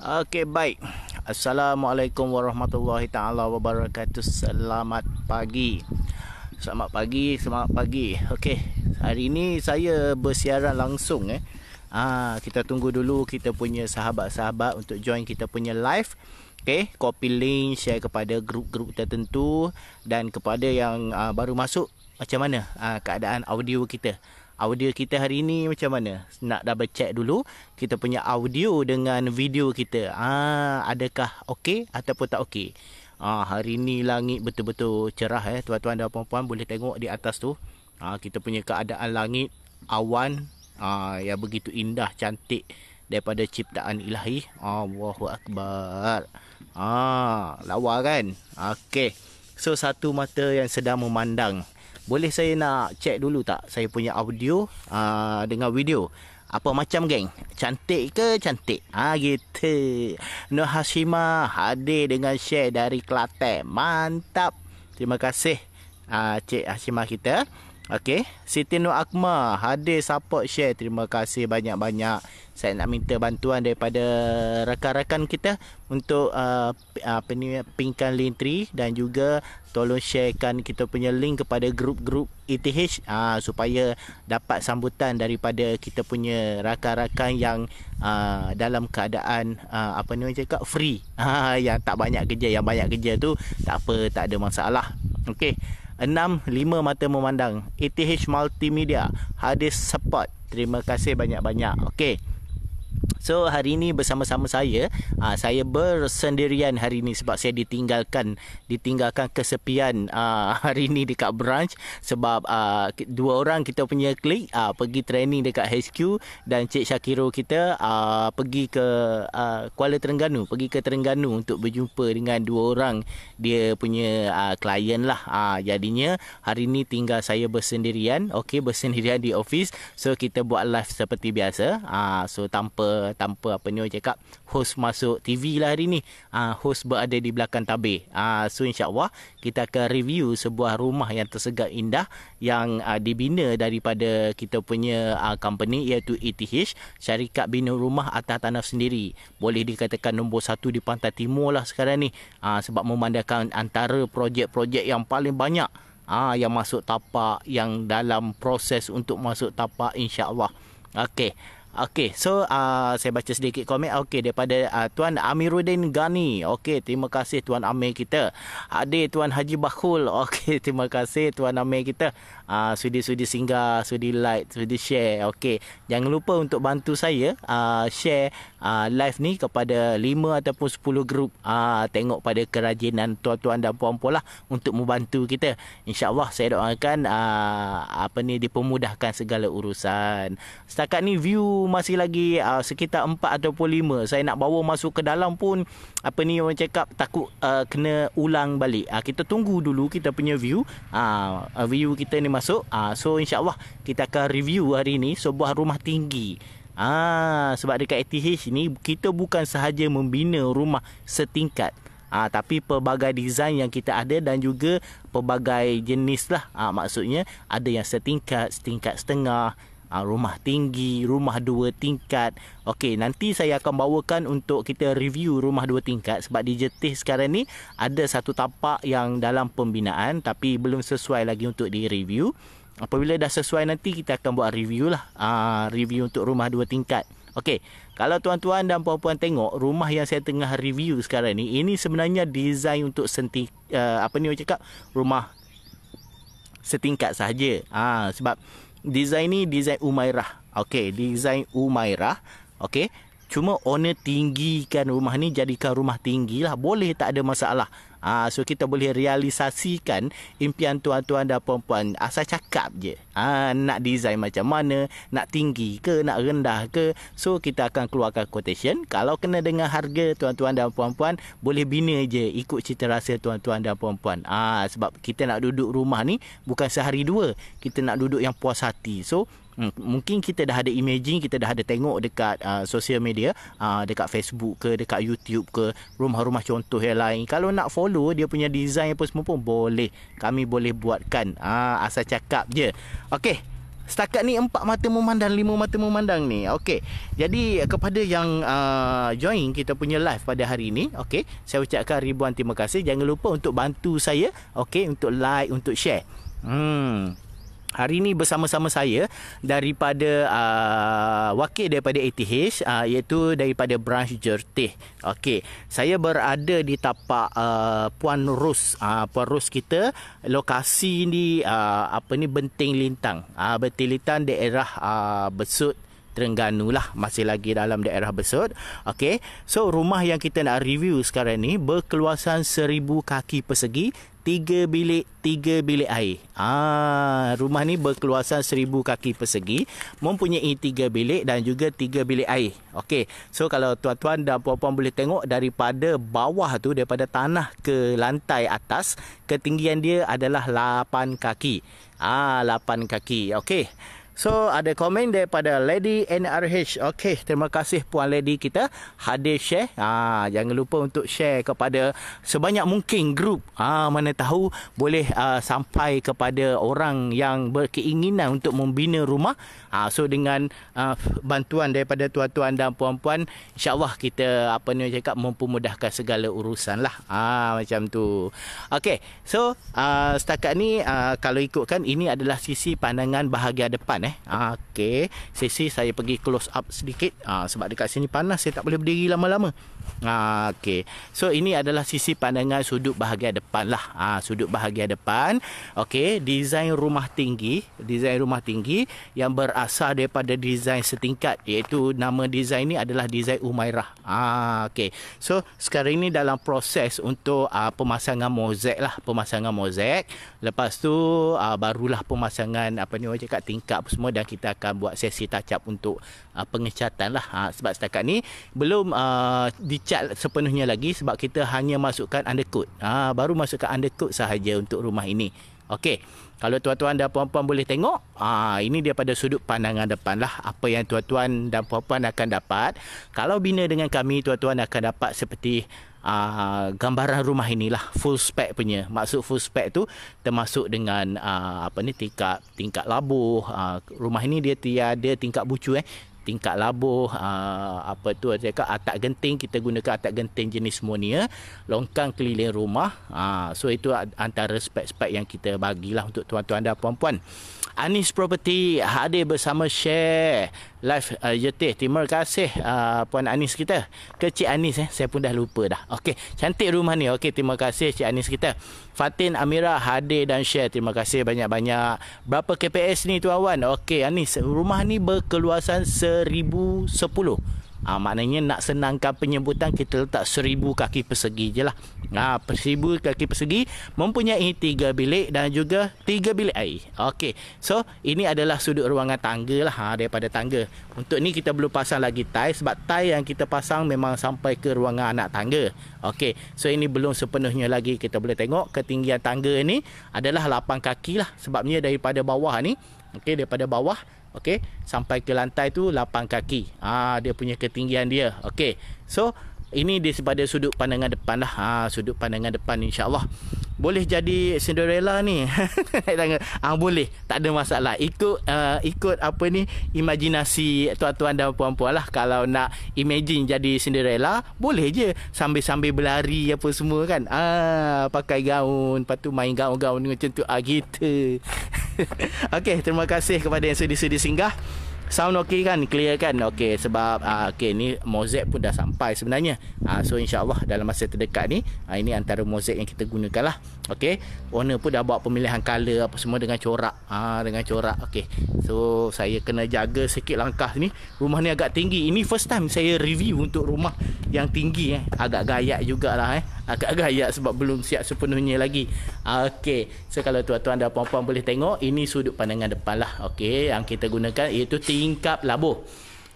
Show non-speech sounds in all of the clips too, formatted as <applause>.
Okey baik. Assalamualaikum warahmatullahi taala wabarakatuh. Selamat pagi. Selamat pagi, selamat pagi. Okey. Hari ini saya bersiaran langsung eh. Ah, kita tunggu dulu kita punya sahabat-sahabat untuk join kita punya live. Okey, copy link share kepada grup-grup tertentu dan kepada yang uh, baru masuk macam mana uh, keadaan audio kita audio kita hari ini macam mana? Nak double check dulu kita punya audio dengan video kita. Ah, adakah okey ataupun tak okey? Ah, hari ini langit betul-betul cerah eh. Tuan-tuan dan puan-puan boleh tengok di atas tu. Ah, kita punya keadaan langit awan ah, yang begitu indah cantik daripada ciptaan ilahi. Allahu akbar. Ah, lawa kan? Okey. So satu mata yang sedang memandang boleh saya nak check dulu tak saya punya audio uh, dengan video apa macam geng cantik ke cantik ha gitu Nur Hashima hadir dengan share dari Kelate mantap terima kasih uh, Cik Hashima kita Okay. Siti Nur Akma hadir support share. Terima kasih banyak-banyak. Saya nak minta bantuan daripada rakan-rakan kita untuk uh, ah, ni? Pingkan link tree dan juga tolong sharekan kita punya link kepada grup-grup ETH uh, ah, supaya dapat sambutan daripada kita punya rakan-rakan yang uh, dalam keadaan uh, apa ni cakap free. Uh, <laughs> yang tak banyak kerja, yang banyak kerja tu tak apa, tak ada masalah. Okey. Enam lima mata memandang ATH Multimedia hadis support terima kasih banyak-banyak okey So hari ini bersama-sama saya uh, Saya bersendirian hari ini Sebab saya ditinggalkan Ditinggalkan kesepian uh, <laughs> hari ini dekat branch Sebab uh, dua orang kita punya klik uh, Pergi training dekat HQ Dan Cik Shakiro kita uh, Pergi ke uh, Kuala Terengganu Pergi ke Terengganu Untuk berjumpa dengan dua orang Dia punya uh, klien lah uh, Jadinya hari ini tinggal saya bersendirian Okay bersendirian di office So kita buat live seperti biasa uh, So tanpa tanpa apa ni orang cakap host masuk TV lah hari ni uh, host berada di belakang tabir uh, so insyaAllah kita akan review sebuah rumah yang tersegak indah yang uh, dibina daripada kita punya uh, company iaitu ETH syarikat bina rumah atas tanah sendiri boleh dikatakan nombor satu di pantai timur lah sekarang ni uh, sebab memandangkan antara projek-projek yang paling banyak Ah, yang masuk tapak yang dalam proses untuk masuk tapak insyaallah. Okey. Okey, so uh, saya baca sedikit komen. Okey, daripada uh, Tuan Amiruddin Gani. Okey, terima kasih Tuan Amir kita. Adik Tuan Haji Bakul. <laughs> Okey, terima kasih Tuan Amir kita uh, ah, sudi-sudi singgah, sudi like, sudi share. Okey, jangan lupa untuk bantu saya uh, share uh, live ni kepada 5 ataupun 10 grup uh, tengok pada kerajinan tuan-tuan dan puan-puan lah untuk membantu kita. InsyaAllah saya doakan uh, apa ni dipermudahkan segala urusan. Setakat ni view masih lagi uh, sekitar 4 ataupun 5. Saya nak bawa masuk ke dalam pun apa ni orang cakap takut uh, kena ulang balik. Uh, kita tunggu dulu kita punya view. Uh, view kita ni masih masuk. Ah so insya-Allah kita akan review hari ini sebuah rumah tinggi. Ah sebab dekat ATH ni kita bukan sahaja membina rumah setingkat Ah, ha, tapi pelbagai design yang kita ada dan juga pelbagai jenis lah ha, ah, maksudnya ada yang setingkat, setingkat setengah, Ah, rumah tinggi, rumah dua tingkat. Okey, nanti saya akan bawakan untuk kita review rumah dua tingkat sebab di Jetis sekarang ni ada satu tapak yang dalam pembinaan tapi belum sesuai lagi untuk di-review. Apabila dah sesuai nanti kita akan buat review lah. Uh, review untuk rumah dua tingkat. Okey, kalau tuan-tuan dan puan-puan tengok rumah yang saya tengah review sekarang ni, ini sebenarnya design untuk senti, uh, apa ni orang cakap, rumah setingkat sahaja. Ah, sebab design ni design Umairah. Okey, design Umairah. Okey. Cuma owner tinggikan rumah ni jadikan rumah tinggilah. Boleh tak ada masalah. Ah, so kita boleh realisasikan impian tuan-tuan dan puan-puan asal cakap je. Ah, nak design macam mana, nak tinggi ke, nak rendah ke. So kita akan keluarkan quotation. Kalau kena dengan harga tuan-tuan dan puan-puan, boleh bina je ikut cita rasa tuan-tuan dan puan-puan. Ah, sebab kita nak duduk rumah ni bukan sehari dua. Kita nak duduk yang puas hati. So Hmm, mungkin kita dah ada imaging kita dah ada tengok dekat uh, social media uh, dekat Facebook ke dekat YouTube ke rumah-rumah contoh yang lain kalau nak follow dia punya design apa semua pun boleh kami boleh buatkan uh, asal cakap je okey Setakat ni empat mata memandang, lima mata memandang ni. Okey. Jadi kepada yang uh, join kita punya live pada hari ini. Okey. Saya ucapkan ribuan terima kasih. Jangan lupa untuk bantu saya. Okey. Untuk like, untuk share. Hmm. Hari ini bersama-sama saya daripada uh, wakil daripada ATH uh, iaitu daripada branch Jertih. Okey, saya berada di tapak uh, Puan Rus. Uh, Puan Rus kita lokasi ni uh, apa ni Benting Lintang. Ah uh, Benting Lintang daerah uh, Besut Terengganu lah masih lagi dalam daerah Besut. Okey. So rumah yang kita nak review sekarang ni berkeluasan seribu kaki persegi tiga bilik tiga bilik air. Ah, rumah ni berkeluasan seribu kaki persegi, mempunyai tiga bilik dan juga tiga bilik air. Okey. So kalau tuan-tuan dan puan-puan boleh tengok daripada bawah tu daripada tanah ke lantai atas, ketinggian dia adalah 8 kaki. Ah, 8 kaki. Okey. So ada komen daripada Lady NRH. Okey, terima kasih puan lady kita hadir share. Ha, jangan lupa untuk share kepada sebanyak mungkin grup. Ha, mana tahu boleh uh, sampai kepada orang yang berkeinginan untuk membina rumah. Ha, so dengan uh, bantuan daripada tuan-tuan dan puan-puan, Insya Allah kita apa ni cakap mempermudahkan segala urusan lah. Ha, macam tu. Okey, so uh, setakat ni uh, kalau ikutkan ini adalah sisi pandangan bahagian depan kelihatan eh. Okey, sesi saya pergi close up sedikit. Ah, sebab dekat sini panas, saya tak boleh berdiri lama-lama. Ah, okay, So ini adalah sisi pandangan sudut bahagian depan lah. Ha, sudut bahagian depan. Okay, Desain rumah tinggi. Desain rumah tinggi yang berasal daripada desain setingkat. Iaitu nama desain ini adalah desain Umairah. Ha, ah, Okey. So sekarang ini dalam proses untuk uh, pemasangan mozek lah. Pemasangan mozek. Lepas tu uh, barulah pemasangan apa ni orang cakap tingkap semua. Dan kita akan buat sesi touch up untuk uh, pengecatan lah. Ha, sebab setakat ni belum uh, di dicat sepenuhnya lagi sebab kita hanya masukkan undercoat. Ha, baru masukkan undercoat sahaja untuk rumah ini. Okey. Kalau tuan-tuan dan puan-puan boleh tengok, ha, ini pada sudut pandangan depan lah apa yang tuan-tuan dan puan-puan akan dapat. Kalau bina dengan kami, tuan-tuan akan dapat seperti ha, gambaran rumah inilah full spec punya. Maksud full spec tu termasuk dengan ha, apa ni tingkat tingkat labuh. Ha, rumah ini dia tiada tingkat bucu eh tingkat labuh uh, apa tu cakap atap genting kita gunakan atap genting jenis monia longkang keliling rumah uh, so itu antara spek-spek yang kita bagilah untuk tuan-tuan dan puan-puan Anis Property hadir bersama share live uh, Yetih. Ya, terima kasih uh, Puan Anis kita. Kecik Anis eh. Saya pun dah lupa dah. Okey. Cantik rumah ni. Okey. Terima kasih Cik Anis kita. Fatin Amira hadir dan share. Terima kasih banyak-banyak. Berapa KPS ni Tuan Wan? Okey Anis. Rumah ni berkeluasan seribu sepuluh. Ha, maknanya nak senangkan penyebutan kita letak seribu kaki persegi je lah. Ha, seribu kaki persegi mempunyai tiga bilik dan juga tiga bilik air. Okey, so ini adalah sudut ruangan tangga lah ha, daripada tangga. Untuk ni kita belum pasang lagi tie sebab tie yang kita pasang memang sampai ke ruangan anak tangga. Okey, so ini belum sepenuhnya lagi kita boleh tengok ketinggian tangga ni adalah lapan kaki lah. Sebabnya daripada bawah ni, okey daripada bawah okey sampai ke lantai tu 8 kaki ah dia punya ketinggian dia okey so ini daripada sudut pandangan depan lah ha, sudut pandangan depan insyaAllah boleh jadi Cinderella ni <laughs> ah, boleh tak ada masalah ikut uh, ikut apa ni imajinasi tuan-tuan dan puan-puan lah kalau nak imagine jadi Cinderella boleh je sambil-sambil berlari apa semua kan ah, pakai gaun lepas tu main gaun-gaun macam tu ah, gitu <laughs> Okey, terima kasih kepada yang sudi-sudi singgah. Sound okey kan? Clear kan? Okey sebab uh, ah, okey ni mozek pun dah sampai sebenarnya. Uh, so insyaAllah dalam masa terdekat ni uh, ini antara mozek yang kita gunakan lah. Okey, owner pun dah buat pemilihan color apa semua dengan corak. ha, dengan corak. Okey. So saya kena jaga sikit langkah ni. Rumah ni agak tinggi. Ini first time saya review untuk rumah yang tinggi eh. Agak gayak jugalah eh. Agak <laughs> gayak sebab belum siap sepenuhnya lagi. Okey. So kalau tuan-tuan dan puan-puan boleh tengok ini sudut pandangan depan lah. Okey, yang kita gunakan iaitu tingkap labuh.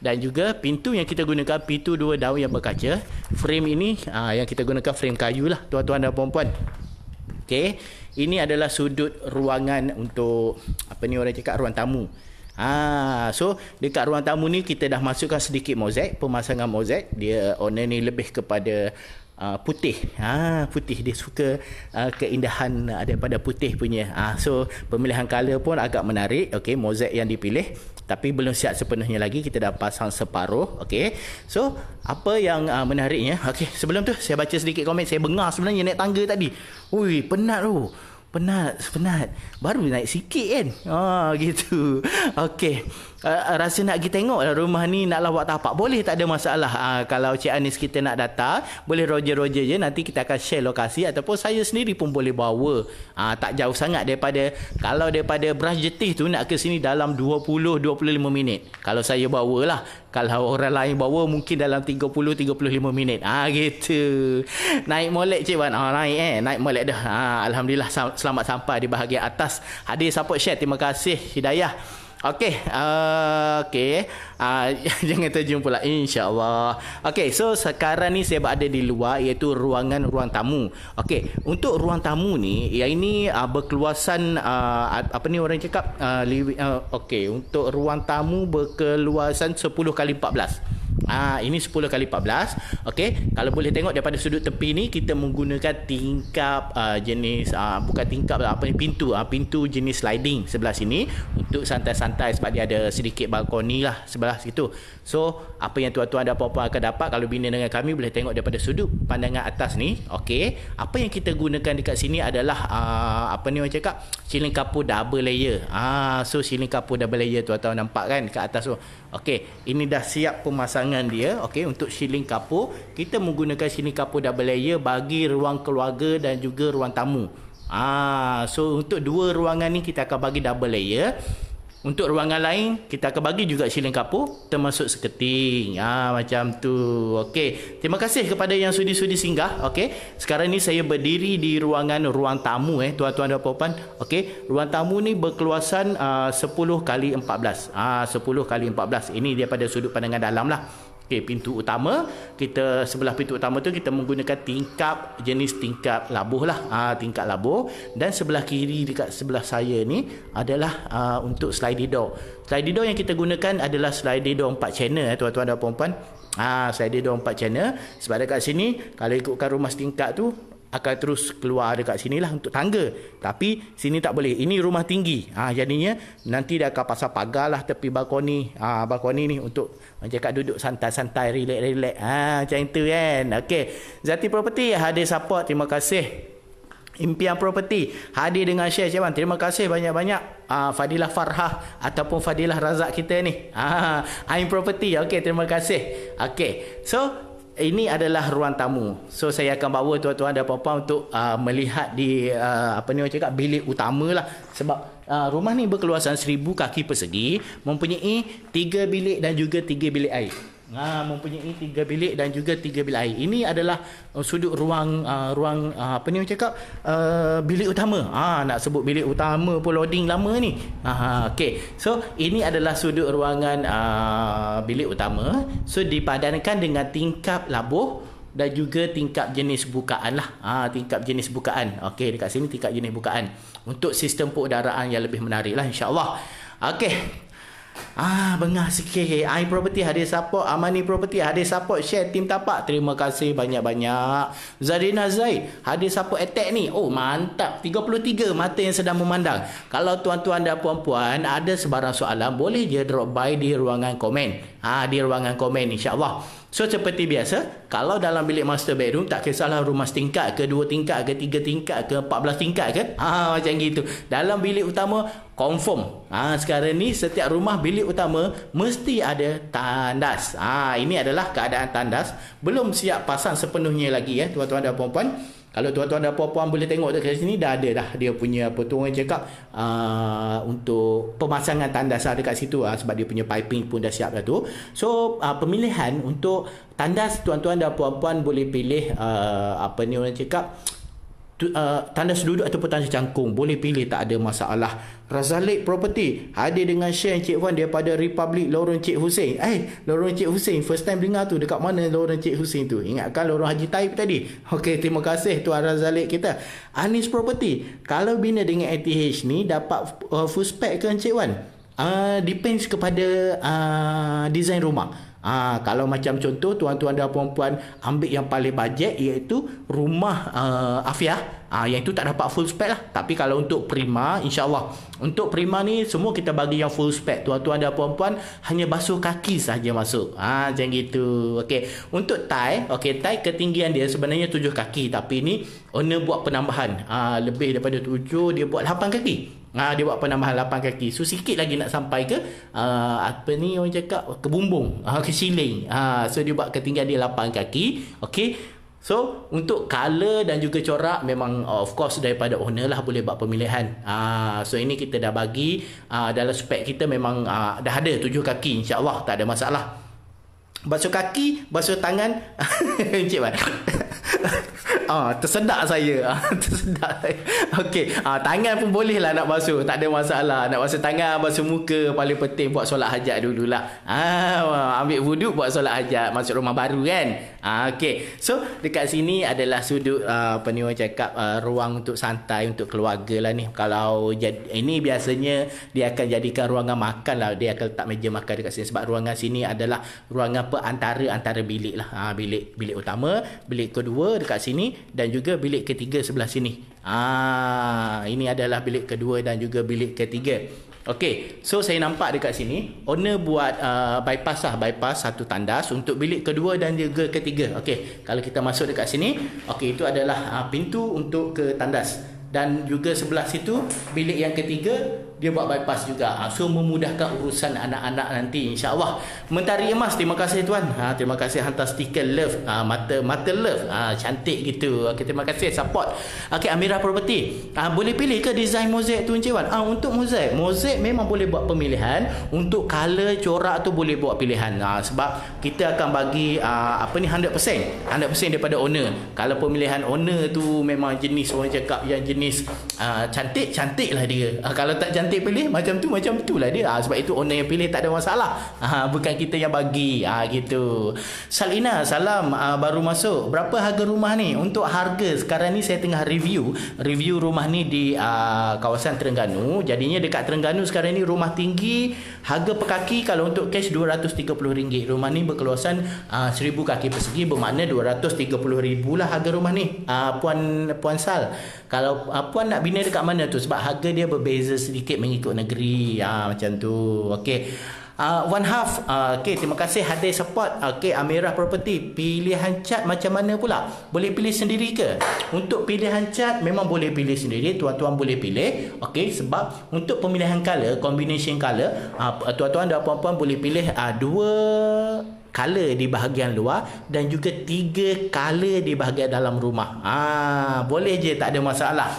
Dan juga pintu yang kita gunakan pintu dua daun yang berkaca. Frame ini aa, ha, yang kita gunakan frame kayu lah tuan-tuan dan puan-puan. Okay, Ini adalah sudut ruangan untuk apa ni orang cakap ruang tamu. Ha, so dekat ruang tamu ni kita dah masukkan sedikit mozaik, pemasangan mozaik. Dia owner ni lebih kepada uh, putih. Ha, putih dia suka uh, keindahan uh, daripada putih punya. Ha, so pemilihan color pun agak menarik. Okey, mozaik yang dipilih tapi belum siap sepenuhnya lagi kita dah pasang separuh okey so apa yang uh, menariknya okey sebelum tu saya baca sedikit komen saya bengar sebenarnya naik tangga tadi ui penat tu penat penat baru naik sikit kan ah, <laughs> gitu okey uh, rasa nak pergi tengok lah rumah ni nak lawat tapak boleh tak ada masalah uh, kalau Cik Anis kita nak datang boleh roja-roja je nanti kita akan share lokasi ataupun saya sendiri pun boleh bawa uh, tak jauh sangat daripada kalau daripada beras jetih tu nak ke sini dalam 20-25 minit kalau saya bawa lah kalau orang lain bawa mungkin dalam 30-35 minit ah ha, gitu naik molek cik Wan ah, naik eh naik molek dah ha, Alhamdulillah selamat sampai di bahagian atas hadir support share terima kasih Hidayah Okay, uh, okay. Uh, <laughs> jangan terjun pula, insyaAllah. Okay, so sekarang ni saya berada di luar iaitu ruangan ruang tamu. Okay, untuk ruang tamu ni, ya ini uh, berkeluasan, uh, apa ni orang cakap? Uh, uh, okay, untuk ruang tamu berkeluasan 10 kali 14. Ah ha, ini 10 kali 14. Okey, kalau boleh tengok daripada sudut tepi ni kita menggunakan tingkap uh, jenis uh, bukan tingkap lah apa ni pintu uh, pintu jenis sliding sebelah sini untuk santai-santai sebab dia ada sedikit balkoni lah sebelah situ. So apa yang tuan-tuan dan puan-puan akan dapat kalau bina dengan kami boleh tengok daripada sudut pandangan atas ni. Okey, apa yang kita gunakan dekat sini adalah uh, apa ni orang cakap ceiling kapur double layer. Ah uh, so ceiling kapur double layer tuan-tuan nampak kan dekat atas tu. Okey, ini dah siap pemasangan pasangan dia okey untuk shilling kapur kita menggunakan sini kapur double layer bagi ruang keluarga dan juga ruang tamu ah so untuk dua ruangan ni kita akan bagi double layer untuk ruangan lain, kita akan bagi juga siling kapur termasuk seketing. ha, macam tu. Okey. Terima kasih kepada yang sudi-sudi singgah. Okey. Sekarang ni saya berdiri di ruangan ruang tamu eh tuan-tuan dan puan-puan. Okey. Ruang tamu ni berkeluasan ah, uh, 10 kali 14. Ah ha, 10 kali 14. Ini daripada sudut pandangan dalam lah. Okey, pintu utama kita sebelah pintu utama tu kita menggunakan tingkap jenis tingkap labuh lah, ha, tingkap labuh dan sebelah kiri dekat sebelah saya ni adalah ha, untuk slide door. Slide door yang kita gunakan adalah slide door empat channel eh, tuan-tuan dan puan-puan. Ah, ha, slide door empat channel sebab dekat sini kalau ikutkan rumah tingkat tu akan terus keluar dekat sini lah untuk tangga. Tapi sini tak boleh. Ini rumah tinggi. Ah ha, jadinya nanti dia akan pasang pagar lah tepi balkoni. Ah ha, balkoni ni untuk macam kat duduk santai-santai, relax-relax. Ah ha, macam itu kan. Okey. Zati Property hadir support. Terima kasih. Impian Property hadir dengan share Cik Man. Terima kasih banyak-banyak uh, Fadilah Farhah ataupun Fadilah Razak kita ni. Ah, ha, uh, Aim Property. Okay, terima kasih. Okay, So, Eh, ini adalah ruang tamu. So saya akan bawa tuan-tuan dan puan-puan untuk uh, melihat di uh, apa ni orang cakap bilik utamalah sebab uh, rumah ni berkeluasan 1000 kaki persegi mempunyai 3 bilik dan juga 3 bilik air. Ha, mempunyai tiga bilik dan juga tiga bilik air. Ini adalah uh, sudut ruang uh, ruang uh, apa ni cakap uh, bilik utama. Ah nak sebut bilik utama pun loading lama ni. Ha uh, okey. So ini adalah sudut ruangan uh, bilik utama. So dipadankan dengan tingkap labuh dan juga tingkap jenis bukaan lah ha, tingkap jenis bukaan okey dekat sini tingkap jenis bukaan untuk sistem perudaraan yang lebih menarik lah insyaAllah okey Ah, bengah sikit. I Property ada support. Amani Property ada support. Share tim tapak. Terima kasih banyak-banyak. Zarina Zaid ada support attack ni. Oh, mantap. 33 mata yang sedang memandang. Kalau tuan-tuan dan puan-puan ada sebarang soalan, boleh je drop by di ruangan komen. Ah, di ruangan komen Insyaallah. So seperti biasa, kalau dalam bilik master bedroom tak kisahlah rumah tingkat ke dua tingkat ke tiga tingkat ke empat belas tingkat ke. Ha macam gitu. Dalam bilik utama confirm. Ha sekarang ni setiap rumah bilik utama mesti ada tandas. Ha ini adalah keadaan tandas belum siap pasang sepenuhnya lagi ya tuan-tuan dan puan-puan kalau tuan-tuan dan puan-puan boleh tengok dekat sini dah ada dah dia punya apa tu orang cakap uh, untuk pemasangan tandasah dekat situ uh, sebab dia punya piping pun dah siap dah tu so uh, pemilihan untuk tandas tuan-tuan dan puan-puan boleh pilih uh, apa ni orang cakap uh, tanda seduduk ataupun tanda cangkung boleh pilih tak ada masalah Razalik Property ada dengan share Encik Wan daripada Republik Lorong Cik Hussein eh Lorong Cik Hussein first time dengar tu dekat mana Lorong Cik Hussein tu ingatkan Lorong Haji Taib tadi <laughs> ok terima kasih Tuan Razalik kita Anis Property kalau bina dengan ATH ni dapat uh, full spec ke Encik Wan uh, depends kepada uh, design rumah Ha, kalau macam contoh tuan-tuan dan puan-puan ambil yang paling bajet iaitu rumah uh, Afiah ha, yang itu tak dapat full spec lah tapi kalau untuk Prima insyaAllah untuk Prima ni semua kita bagi yang full spec tuan-tuan dan puan-puan hanya basuh kaki sahaja masuk ha, macam gitu okay. untuk Thai okay, Thai ketinggian dia sebenarnya 7 kaki tapi ni owner buat penambahan ha, lebih daripada 7 dia buat 8 kaki Ha, dia buat penambahan lapan kaki. So, sikit lagi nak sampai ke, uh, apa ni orang cakap, ke bumbung, uh, ke siling, Ha, so, dia buat ketinggian dia lapan kaki. Okay. So, untuk colour dan juga corak, memang of course daripada owner lah boleh buat pemilihan. Uh, so, ini kita dah bagi uh, dalam spek kita memang uh, dah ada tujuh kaki. InsyaAllah tak ada masalah. Basuh kaki, basuh tangan. <laughs> Encik Man. <laughs> ah tersedak saya <laughs> ah, tersedak saya okey ah, tangan pun boleh lah nak basuh tak ada masalah nak basuh tangan basuh muka paling penting buat solat hajat dululah ah ambil wuduk buat solat hajat masuk rumah baru kan ah, okey so dekat sini adalah sudut ah, apa ni orang cakap ah, ruang untuk santai untuk keluarga lah ni kalau jad, ini biasanya dia akan jadikan ruangan makan lah dia akan letak meja makan dekat sini sebab ruangan sini adalah ruangan perantara antara bilik lah ah, bilik bilik utama bilik kedua dekat sini dan juga bilik ketiga sebelah sini. Ah, ini adalah bilik kedua dan juga bilik ketiga. Okey, so saya nampak dekat sini owner buat uh, bypass lah, bypass satu tandas untuk bilik kedua dan juga ketiga. Okey, kalau kita masuk dekat sini, okey itu adalah uh, pintu untuk ke tandas dan juga sebelah situ bilik yang ketiga dia buat bypass juga ha, so memudahkan urusan anak-anak nanti Insya Allah mentari emas terima kasih tuan ha, terima kasih hantar stiker love ha, mata mata love ha, cantik gitu okay, terima kasih support okay, Amira Property ha, boleh pilih ke design mozaik tu Encik ha, untuk mozaik mozaik memang boleh buat pemilihan untuk color corak tu boleh buat pilihan ha, sebab kita akan bagi ha, apa ni 100% 100% daripada owner kalau pemilihan owner tu memang jenis orang cakap yang jenis ha, cantik cantik lah dia ha, kalau tak cantik pilih macam tu macam tu lah dia ha, sebab itu owner yang pilih tak ada masalah ha, bukan kita yang bagi ha, gitu Salina salam ha, baru masuk berapa harga rumah ni untuk harga sekarang ni saya tengah review review rumah ni di ha, kawasan Terengganu jadinya dekat Terengganu sekarang ni rumah tinggi harga per kaki kalau untuk cash RM230 rumah ni berkeluasan RM1000 kaki persegi bermakna RM230,000 lah harga rumah ni ha, Puan Puan Sal kalau ha, Puan nak bina dekat mana tu sebab harga dia berbeza sedikit sikit mengikut negeri ha, macam tu okey Uh, ah, one half uh, okay, terima kasih hadir support okay, Amirah Property pilihan cat macam mana pula boleh pilih sendiri ke untuk pilihan cat memang boleh pilih sendiri tuan-tuan boleh pilih okay, sebab untuk pemilihan color combination color uh, tuan-tuan dan puan-puan boleh pilih uh, dua color di bahagian luar dan juga tiga color di bahagian dalam rumah ah, boleh je tak ada masalah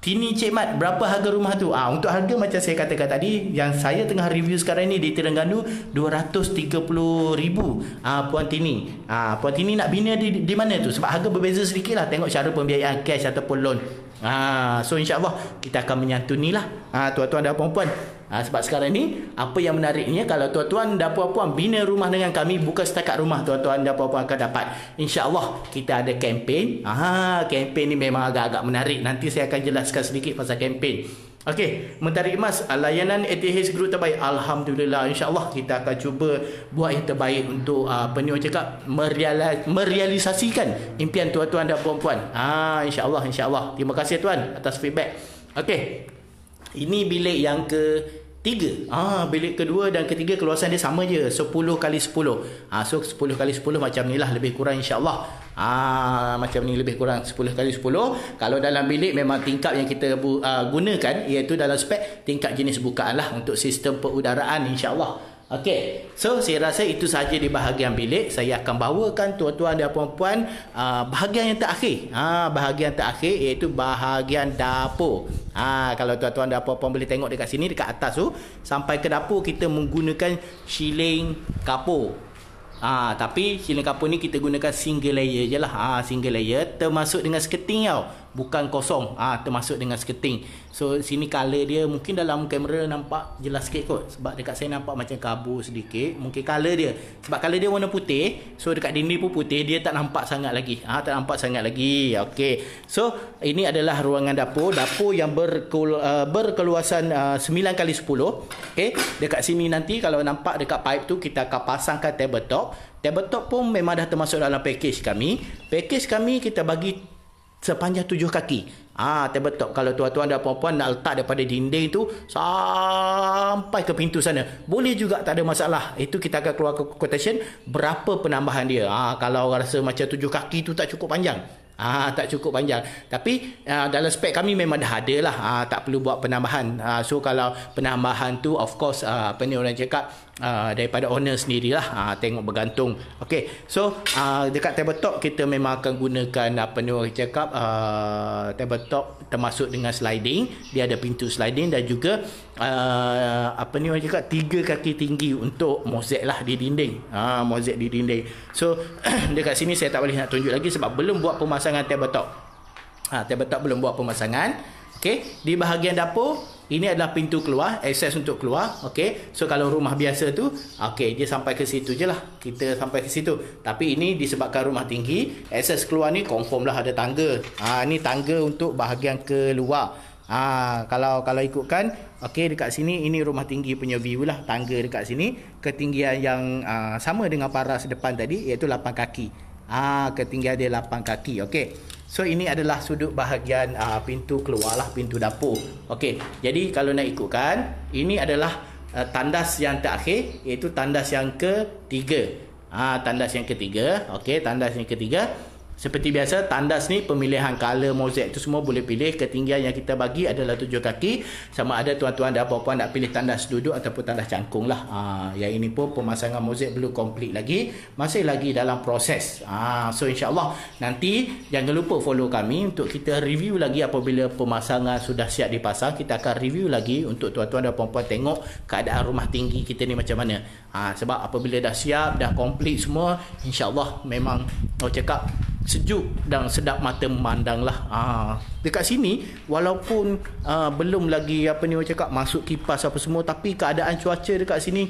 Tini Cik Mat, berapa harga rumah tu? Ah, ha, untuk harga macam saya katakan tadi, yang saya tengah review sekarang ni di Terengganu RM230,000. Ah, ha, Puan Tini. Ah, ha, Puan Tini nak bina di, di mana tu? Sebab harga berbeza sedikit lah. Tengok cara pembiayaan cash ataupun loan. Ah, ha, so insyaAllah kita akan menyantunilah. Ah, ha, tuan-tuan dan puan-puan. Ha, sebab sekarang ni apa yang menariknya kalau tuan-tuan dan puan-puan bina rumah dengan kami bukan setakat rumah tuan-tuan dan puan-puan akan dapat. insyaallah kita ada kempen. Ha, kempen ni memang agak-agak menarik. Nanti saya akan jelaskan sedikit pasal kempen. Okey, Mentari Emas, layanan ATH Group terbaik. Alhamdulillah, insyaAllah kita akan cuba buat yang terbaik untuk uh, ah, penyua cakap meriala, merealisasikan impian tuan-tuan dan puan-puan. Ha, insyaAllah, insyaAllah. Terima kasih tuan atas feedback. Okey, ini bilik yang ke Tiga. Ah, bilik kedua dan ketiga keluasan dia sama je. Sepuluh kali sepuluh. Ah, so sepuluh kali sepuluh macam ni lah lebih kurang insyaAllah. Ah, macam ni lebih kurang sepuluh kali sepuluh. Kalau dalam bilik memang tingkap yang kita bu- uh, gunakan iaitu dalam spek tingkap jenis bukaan lah untuk sistem perudaraan insyaAllah. Allah. Okey. So saya rasa itu sahaja di bahagian bilik. Saya akan bawakan tuan-tuan dan puan-puan uh, bahagian yang terakhir. Ha uh, bahagian terakhir iaitu bahagian dapur. Ha uh, kalau tuan-tuan dan puan-puan boleh tengok dekat sini dekat atas tu sampai ke dapur kita menggunakan shilling kapur. Ah, tapi shilling kapur ni kita gunakan single layer je lah ah, Single layer termasuk dengan seketing tau bukan kosong ah ha, termasuk dengan skirting so sini color dia mungkin dalam kamera nampak jelas sikit kot sebab dekat saya nampak macam kabur sedikit mungkin color dia sebab color dia warna putih so dekat dinding pun putih dia tak nampak sangat lagi ah ha, tak nampak sangat lagi okey so ini adalah ruangan dapur dapur yang berkul, uh, ah, berkeluasan uh, ah, 9 kali 10 okey dekat sini nanti kalau nampak dekat pipe tu kita akan pasangkan tabletop tabletop pun memang dah termasuk dalam package kami package kami kita bagi sepanjang tujuh kaki. Ah, ha, betul. Kalau tuan-tuan dan puan-puan nak letak daripada dinding itu sampai ke pintu sana. Boleh juga tak ada masalah. Itu kita akan keluarkan quotation berapa penambahan dia. Ah, ha, kalau rasa macam tujuh kaki itu tak cukup panjang. Ah tak cukup panjang. Tapi ah, dalam spek kami memang dah ada lah. Ah, tak perlu buat penambahan. Ah, so kalau penambahan tu of course ah, apa ni orang cakap ah, daripada owner sendirilah. Ah, tengok bergantung. Okay. So ah, dekat tabletop kita memang akan gunakan apa ni orang cakap ah, tabletop termasuk dengan sliding. Dia ada pintu sliding dan juga Uh, apa ni orang cakap tiga kaki tinggi untuk mozek lah di dinding ha, mozek di dinding so <clears throat> dekat sini saya tak boleh nak tunjuk lagi sebab belum buat pemasangan tabletop ha, tabletop belum buat pemasangan Okey, di bahagian dapur ini adalah pintu keluar, akses untuk keluar. Okey, so kalau rumah biasa tu, okey, dia sampai ke situ je lah. Kita sampai ke situ. Tapi ini disebabkan rumah tinggi, akses keluar ni confirm lah ada tangga. Ah, ha, ni tangga untuk bahagian keluar. Ah, ha, kalau kalau ikutkan, Okey dekat sini ini rumah tinggi punya view lah tangga dekat sini ketinggian yang uh, sama dengan paras depan tadi iaitu 8 kaki. Ah ketinggian dia 8 kaki. Okey. So ini adalah sudut bahagian uh, pintu keluar lah pintu dapur. Okey. Jadi kalau nak ikutkan ini adalah uh, tandas yang terakhir iaitu tandas yang ketiga. Ah tandas yang ketiga. Okey tandas yang tandas yang ketiga. Seperti biasa, tandas ni pemilihan color mozek tu semua boleh pilih. Ketinggian yang kita bagi adalah tujuh kaki. Sama ada tuan-tuan dan puan-puan nak pilih tandas duduk ataupun tandas cangkung lah. Ha, yang ini pun pemasangan mozek belum komplit lagi. Masih lagi dalam proses. Ha, so, insyaAllah nanti jangan lupa follow kami untuk kita review lagi apabila pemasangan sudah siap dipasang. Kita akan review lagi untuk tuan-tuan dan puan-puan tengok keadaan rumah tinggi kita ni macam mana. Ha, sebab apabila dah siap, dah komplit semua, insyaAllah memang, oh cakap, sejuk dan sedap mata memandanglah. Ah, ha. dekat sini walaupun uh, belum lagi apa ni orang cakap masuk kipas apa semua tapi keadaan cuaca dekat sini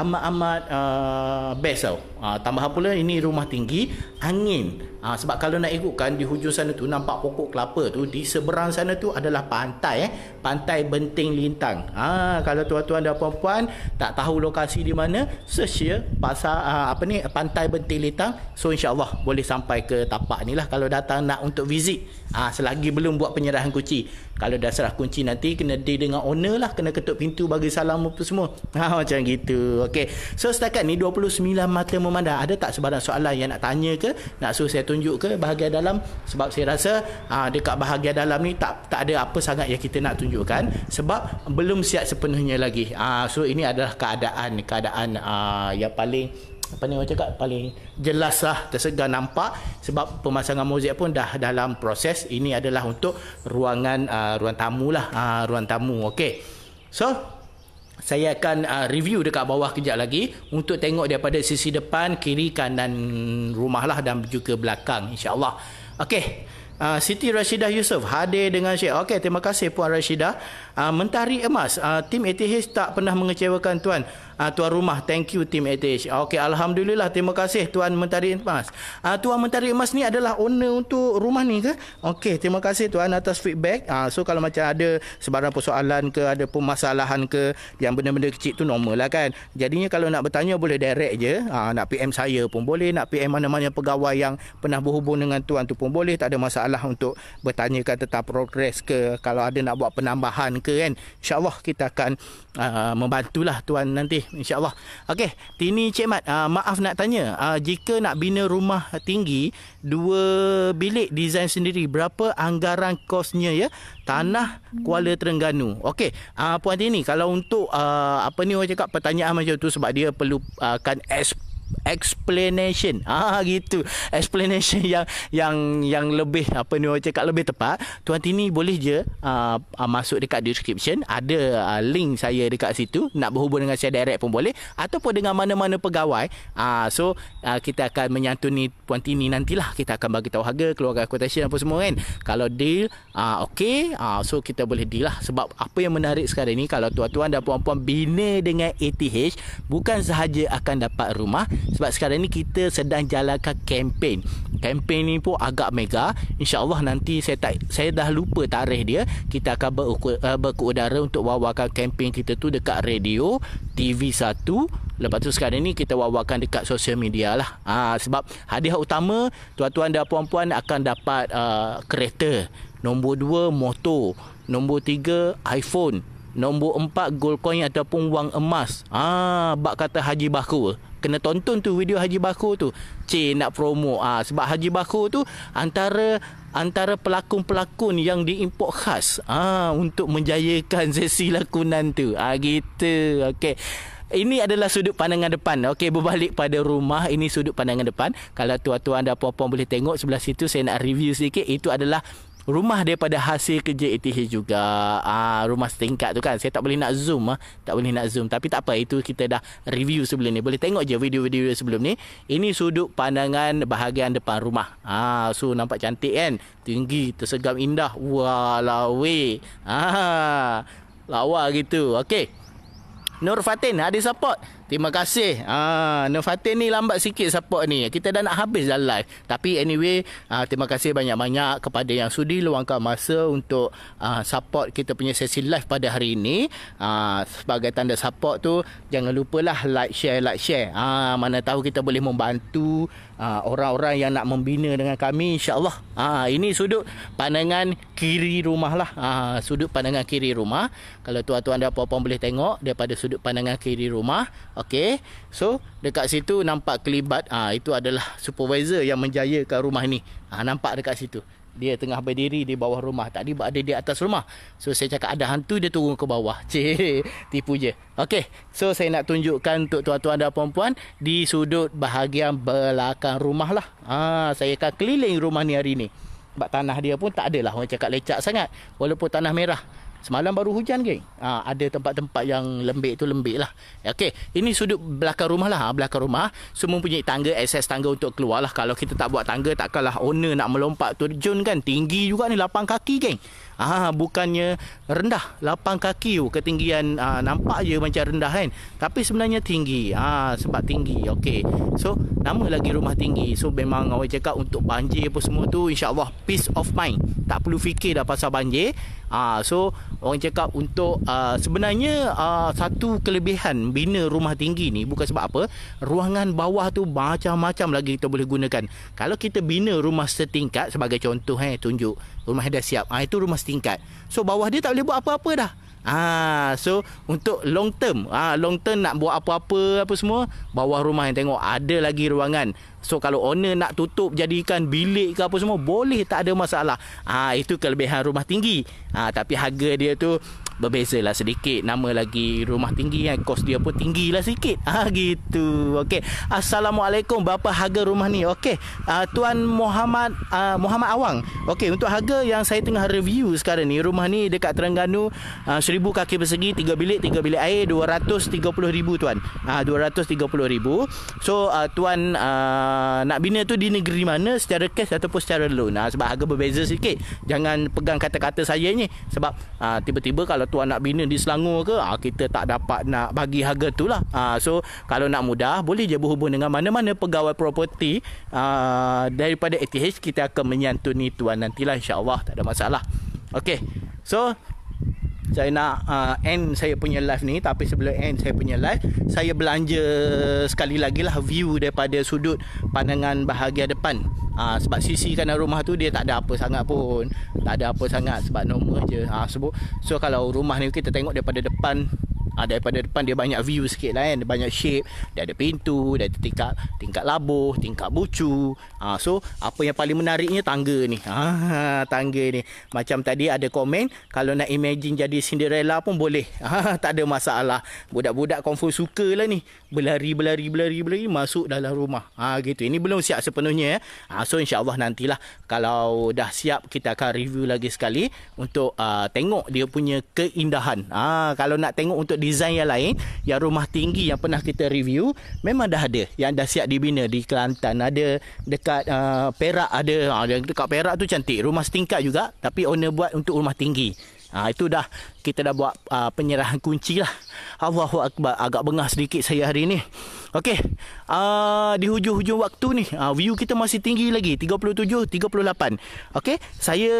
amat-amat uh, best tau. Uh, ah, tambahan pula ini rumah tinggi, angin. Uh, sebab kalau nak ikutkan di hujung sana tu nampak pokok kelapa tu, di seberang sana tu adalah pantai eh, pantai Benting Lintang. Ah uh, kalau tuan-tuan dan puan-puan tak tahu lokasi di mana, search ya pasal uh, ah, apa ni pantai Benting Lintang. So insya-Allah boleh sampai ke tapak ni lah kalau datang nak untuk visit. Ha, selagi belum buat penyerahan kunci. Kalau dah serah kunci nanti kena dia dengan owner lah. Kena ketuk pintu bagi salam apa semua. Ha, <laughs> macam gitu. Okey. So setakat ni 29 mata memandang. Ada tak sebarang soalan yang nak tanya ke? Nak suruh saya tunjuk ke bahagian dalam? Sebab saya rasa ah, ha, dekat bahagian dalam ni tak tak ada apa sangat yang kita nak tunjukkan. Sebab belum siap sepenuhnya lagi. Ha, so ini adalah keadaan. Keadaan ha, yang paling apa ni orang cakap paling jelas lah tersegar nampak sebab pemasangan mozaik pun dah dalam proses ini adalah untuk ruangan uh, ruang tamu lah uh, ruang tamu okey so saya akan uh, review dekat bawah kejap lagi untuk tengok daripada sisi depan kiri kanan rumah lah dan juga belakang insyaAllah okey Uh, Siti Rashidah Yusof hadir dengan Syekh. Okey, terima kasih Puan Rashidah. Uh, Mentari Emas, uh, tim ATH tak pernah mengecewakan tuan uh, tuan rumah thank you team ATH ah, okey alhamdulillah terima kasih tuan mentari emas uh, ah, tuan mentari emas ni adalah owner untuk rumah ni ke okey terima kasih tuan atas feedback uh, so kalau macam ada sebarang persoalan ke ada permasalahan ke yang benda-benda kecil tu normal lah kan jadinya kalau nak bertanya boleh direct je uh, nak PM saya pun boleh nak PM mana-mana pegawai yang pernah berhubung dengan tuan tu pun boleh tak ada masalah untuk bertanyakan tentang progress ke kalau ada nak buat penambahan ke kan insyaallah kita akan Ah, membantulah tuan nanti insyaallah okey tini cik mat uh, maaf nak tanya uh, jika nak bina rumah tinggi dua bilik design sendiri berapa anggaran kosnya ya tanah Kuala Terengganu okey uh, puan tini kalau untuk uh, apa ni orang cakap pertanyaan macam tu sebab dia perlu akan uh, explanation. Ah ha, gitu. Explanation yang yang yang lebih apa ni orang cakap lebih tepat. Tuan Tini boleh je uh, uh, masuk dekat description. Ada uh, link saya dekat situ. Nak berhubung dengan saya direct pun boleh. Ataupun dengan mana-mana pegawai. Uh, so uh, kita akan menyantuni Tuan Tini nantilah. Kita akan bagi tahu harga, keluarga quotation apa semua kan. Kalau deal, uh, okay. Uh, so kita boleh deal lah. Sebab apa yang menarik sekarang ni. Kalau tuan-tuan dan puan-puan bina dengan ATH. Bukan sahaja akan dapat rumah sebab sekarang ni kita sedang jalankan kempen kempen ni pun agak mega insyaallah nanti saya tak saya dah lupa tarikh dia kita akan berukur, uh, berkeudara untuk wawakan kempen kita tu dekat radio TV1 Lepas tu sekarang ni kita wawakan dekat sosial media lah ha, Sebab hadiah utama Tuan-tuan dan puan-puan akan dapat uh, kereta Nombor dua motor Nombor tiga iPhone Nombor empat gold coin ataupun wang emas Ah, ha, Bak kata Haji Bahku kena tonton tu video Haji Bakur tu. Cik nak promo ah ha, sebab Haji Bakur tu antara antara pelakon-pelakon yang diimport khas ah ha, untuk menjayakan sesi lakonan tu. Ah ha, gitu. Okey. Ini adalah sudut pandangan depan. Okey, berbalik pada rumah ini sudut pandangan depan. Kalau tuan-tuan ada apa-apa boleh tengok sebelah situ saya nak review sedikit. Itu adalah rumah daripada hasil kerja ATH juga ah rumah setingkat tu kan saya tak boleh nak zoom ah tak boleh nak zoom tapi tak apa itu kita dah review sebelum ni boleh tengok je video-video sebelum ni ini sudut pandangan bahagian depan rumah ah so nampak cantik kan tinggi tersegam indah wah lawe ah lawa gitu okey Nur Fatin ada support Terima kasih. Ah, Nefatin ni lambat sikit support ni. Kita dah nak habis dah live. Tapi anyway, ah, terima kasih banyak-banyak kepada yang sudi luangkan masa untuk ah, support kita punya sesi live pada hari ini. Ah, sebagai tanda support tu, jangan lupa lah like, share, like, share. Ah, mana tahu kita boleh membantu ah, orang-orang yang nak membina dengan kami. InsyaAllah. Ah, ini sudut pandangan kiri rumah lah. Ah, sudut pandangan kiri rumah. Kalau tuan-tuan dan puan-puan boleh tengok daripada sudut pandangan kiri rumah. Okey. So dekat situ nampak kelibat ah ha, itu adalah supervisor yang menjayakan rumah ni. Ah ha, nampak dekat situ. Dia tengah berdiri di bawah rumah. Tadi ada di atas rumah. So saya cakap ada hantu dia turun ke bawah. <laughs> Cih, tipu je. Okey. So saya nak tunjukkan untuk tuan-tuan dan puan-puan di sudut bahagian belakang rumah lah. Ah ha, saya akan keliling rumah ni hari ni. Sebab tanah dia pun tak adalah orang cakap lecak sangat. Walaupun tanah merah. Semalam baru hujan geng. Ha, ada tempat-tempat yang lembik tu lembik lah. Okey, ini sudut belakang rumah lah. Ha, belakang rumah. Semua punya tangga, akses tangga untuk keluar lah. Kalau kita tak buat tangga, takkanlah owner nak melompat tu. kan tinggi juga ni, lapang kaki geng. Ah bukannya rendah lapang kaki tu ketinggian ah, nampak je macam rendah kan. Tapi sebenarnya tinggi. Ah sebab tinggi. Okey. So nama lagi rumah tinggi. So memang awak cakap untuk banjir apa semua tu insyaallah peace of mind. Tak perlu fikir dah pasal banjir. Ah so orang cakap untuk ah, sebenarnya ah, satu kelebihan bina rumah tinggi ni bukan sebab apa? Ruangan bawah tu macam-macam lagi kita boleh gunakan. Kalau kita bina rumah setingkat sebagai contoh eh tunjuk rumah dia dah siap. Ah ha, itu rumah setingkat. So bawah dia tak boleh buat apa-apa dah. Ah ha, so untuk long term, ah ha, long term nak buat apa-apa apa semua, bawah rumah yang tengok ada lagi ruangan. So kalau owner nak tutup jadikan bilik ke apa semua, boleh tak ada masalah. Ah ha, itu kelebihan rumah tinggi. Ah ha, tapi harga dia tu Berbeza lah sedikit nama lagi rumah tinggi kan kos dia pun tinggi lah sikit ah gitu okey assalamualaikum berapa harga rumah ni okey uh, tuan Muhammad uh, Muhammad Awang okey untuk harga yang saya tengah review sekarang ni rumah ni dekat Terengganu uh, ah, 1000 kaki persegi tiga bilik tiga bilik air dua ratus tiga puluh ribu tuan ah uh, ribu. so uh, tuan uh, nak bina tu di negeri mana secara cash ataupun secara loan uh, sebab harga berbeza sikit jangan pegang kata-kata saya ni sebab uh, tiba-tiba kalau tuan nak bina di Selangor ke ha, kita tak dapat nak bagi harga tu lah ha, ah, so kalau nak mudah boleh je berhubung dengan mana-mana pegawai properti ha, daripada ATH kita akan menyantuni tuan nantilah insyaAllah tak ada masalah Okay, so saya nak uh, end saya punya live ni tapi sebelum end saya punya live saya belanja sekali lagi lah view daripada sudut pandangan bahagian depan ha, sebab sisi kanan rumah tu dia tak ada apa sangat pun tak ada apa sangat sebab normal je ha, sebut. so kalau rumah ni kita tengok daripada depan ha, daripada depan dia banyak view sikit lah kan banyak shape dia ada pintu dia ada tingkat tingkat labuh tingkat bucu ha, so apa yang paling menariknya tangga ni ha, <laughs> tangga ni macam tadi ada komen kalau nak imagine jadi Cinderella pun boleh ha, <laughs> tak ada masalah budak-budak confirm suka lah ni berlari berlari berlari berlari masuk dalam rumah ha, gitu ini belum siap sepenuhnya ya. ha, so insyaAllah nantilah kalau dah siap kita akan review lagi sekali untuk uh, tengok dia punya keindahan ha, kalau nak tengok untuk di design yang lain yang rumah tinggi yang pernah kita review memang dah ada yang dah siap dibina di Kelantan ada dekat uh, Perak ada ha, dekat Perak tu cantik rumah setingkat juga tapi owner buat untuk rumah tinggi ha, itu dah kita dah buat uh, penyerahan kunci lah Allahu Akbar agak bengah sedikit saya hari ni Okey, uh, di hujung-hujung waktu ni uh, view kita masih tinggi lagi 37 38. Okey, saya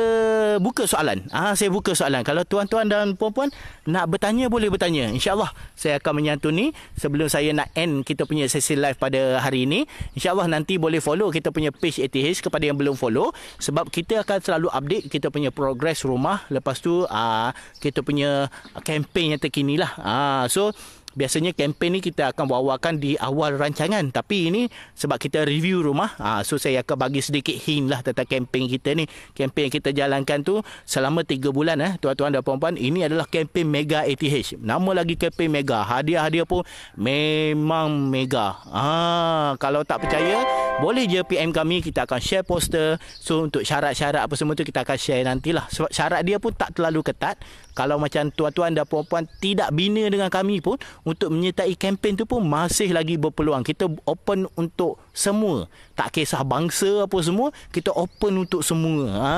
buka soalan. Ah uh, saya buka soalan. Kalau tuan-tuan dan puan-puan nak bertanya boleh bertanya. Insyaallah saya akan ni sebelum saya nak end kita punya sesi live pada hari ini. Insyaallah nanti boleh follow kita punya page ATH kepada yang belum follow sebab kita akan selalu update kita punya progress rumah lepas tu uh, kita punya punya kempen yang terkini lah. Ah, so biasanya kempen ni kita akan bawakan di awal rancangan tapi ini sebab kita review rumah ah, so saya akan bagi sedikit hint lah tentang kempen kita ni kempen yang kita jalankan tu selama 3 bulan eh, tuan-tuan dan puan-puan ini adalah kempen Mega ATH nama lagi kempen Mega hadiah-hadiah pun memang Mega ah, kalau tak percaya boleh je PM kami kita akan share poster so untuk syarat-syarat apa semua tu kita akan share nantilah sebab syarat dia pun tak terlalu ketat kalau macam tuan-tuan dan puan-puan tidak bina dengan kami pun untuk menyertai kempen tu pun masih lagi berpeluang. Kita open untuk semua. Tak kisah bangsa apa semua, kita open untuk semua. Ah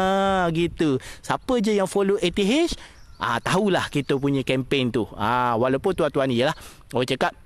ha, gitu. Siapa je yang follow ATH, ah ha, tahulah kita punya kempen tu. Ah walaupun tuan-tuan ialah orang cakap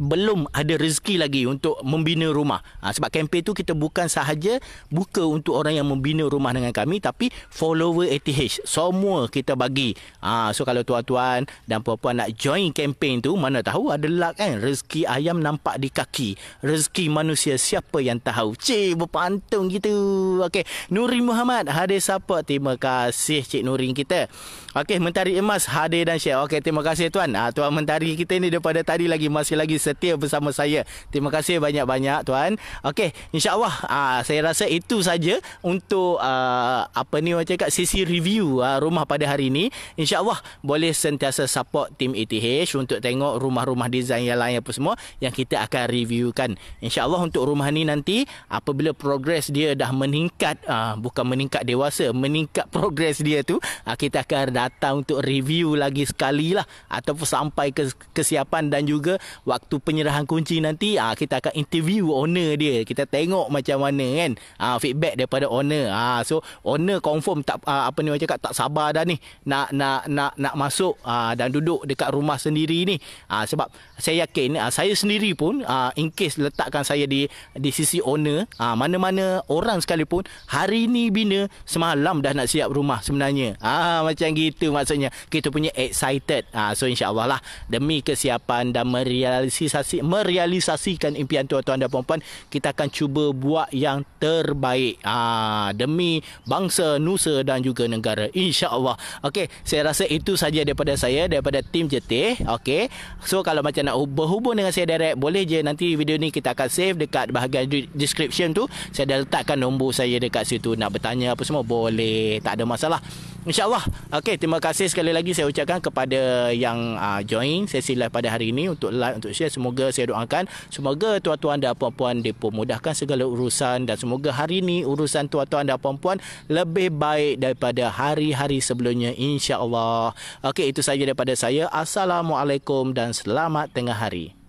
belum ada rezeki lagi untuk membina rumah. Ha, sebab kempen tu kita bukan sahaja buka untuk orang yang membina rumah dengan kami tapi follower ATH. Semua kita bagi. Ha, so kalau tuan-tuan dan puan-puan nak join kempen tu mana tahu ada luck kan. Rezeki ayam nampak di kaki. Rezeki manusia siapa yang tahu. Cik berpantung gitu. Okey. Nuri Muhammad hadir support. Terima kasih Cik Nuri kita. Okey. Mentari Emas hadir dan share. Okey. Terima kasih tuan. Ha, tuan Mentari kita ni daripada tadi lagi masih lagi setia bersama saya. Terima kasih banyak-banyak tuan. Okey, insya-Allah Ah, saya rasa itu saja untuk uh, apa ni macam cakap sesi review uh, rumah pada hari ini. Insya-Allah boleh sentiasa support tim ETH untuk tengok rumah-rumah design yang lain apa semua yang kita akan reviewkan. Insya-Allah untuk rumah ni nanti apabila progress dia dah meningkat uh, bukan meningkat dewasa, meningkat <laughs> progress dia tu, uh, kita akan datang untuk review lagi sekali lah ataupun sampai ke kesiapan dan juga waktu waktu penyerahan kunci nanti ah ha, kita akan interview owner dia kita tengok macam mana kan ah ha, feedback daripada owner ah ha, so owner confirm tak ha, apa ni macam tak sabar dah ni nak nak nak nak masuk ha, dan duduk dekat rumah sendiri ni ha, sebab saya yakin ha, saya sendiri pun ha, in case letakkan saya di di sisi owner ha, mana-mana orang sekalipun hari ni bina semalam dah nak siap rumah sebenarnya ah ha, macam gitu maksudnya kita punya excited ah ha, so insyaallah lah demi kesiapan dan merealisasi merealisasi merealisasikan impian tuan-tuan dan puan-puan kita akan cuba buat yang terbaik ha, demi bangsa nusa dan juga negara insyaallah okey saya rasa itu saja daripada saya daripada tim jetih okey so kalau macam nak berhubung dengan saya direct boleh je nanti video ni kita akan save dekat bahagian description tu saya dah letakkan nombor saya dekat situ nak bertanya apa semua boleh tak ada masalah InsyaAllah Okey, terima kasih sekali lagi Saya ucapkan kepada yang uh, join Sesi live pada hari ini Untuk like, untuk share Malaysia semoga saya doakan semoga tuan-tuan dan puan-puan depo mudahkan segala urusan dan semoga hari ini urusan tuan-tuan dan puan-puan lebih baik daripada hari-hari sebelumnya insya-Allah. Okey itu saja daripada saya. Assalamualaikum dan selamat tengah hari.